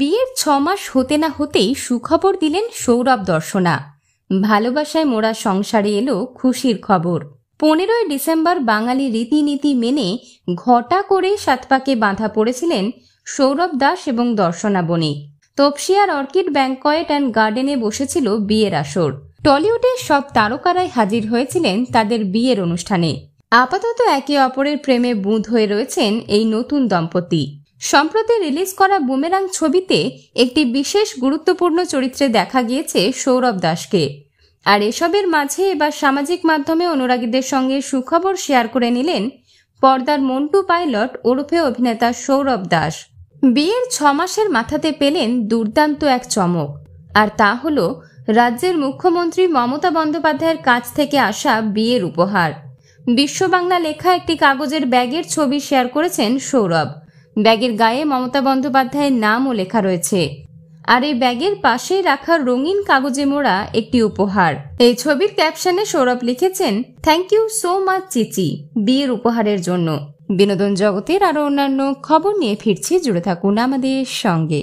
বিয়ের ছ মাস হতে না হতেই সুখবর দিলেন সৌরভ দর্শনা ভালোবাসায় মোরা সংসারে এলো খুশির খবর পনেরোই ডিসেম্বর বাঙালি রীতিনীতি মেনে ঘটা করে সাতপাকে বাঁধা পড়েছিলেন সৌরভ দাস এবং দর্শনা বণিক তপসিয়ার অর্কিড ব্যাংকয়েট অ্যান্ড গার্ডেনে বসেছিল বিয়ের আসর টলিউডের সব তারকারাই হাজির হয়েছিলেন তাদের বিয়ের অনুষ্ঠানে আপাতত একে অপরের প্রেমে বুঁধ হয়ে রয়েছেন এই নতুন দম্পতি সম্প্রতি রিলিজ করা বুমেরাং ছবিতে একটি বিশেষ গুরুত্বপূর্ণ চরিত্রে দেখা গিয়েছে সৌরভ দাসকে আর এসবের মাঝে এবার সামাজিক মাধ্যমে অনুরাগীদের সঙ্গে সুখবর শেয়ার করে নিলেন পর্দার মন্টু পাইলট ওরফে অভিনেতা সৌরভ দাস বিয়ের ছ মাসের মাথাতে পেলেন দুর্দান্ত এক চমক আর তা হল রাজ্যের মুখ্যমন্ত্রী মমতা বন্দ্যোপাধ্যায়ের কাছ থেকে আসা বিয়ের উপহার বিশ্ববাংলা লেখা একটি কাগজের ব্যাগের ছবি শেয়ার করেছেন সৌরভ ব্যাগের গায়ে মমতা বন্দ্যোপাধ্যায়ের নামও লেখা রয়েছে আর এই ব্যাগের পাশে রাখা রঙিন কাগজে মোড়া একটি উপহার এই ছবির ক্যাপশনে সৌরভ লিখেছেন থ্যাংক ইউ সো মাচ চিচি বিয়ের উপহারের জন্য বিনোদন জগতের আরও অন্যান্য খবর নিয়ে ফিরছি জুড়ে থাকুন আমাদের সঙ্গে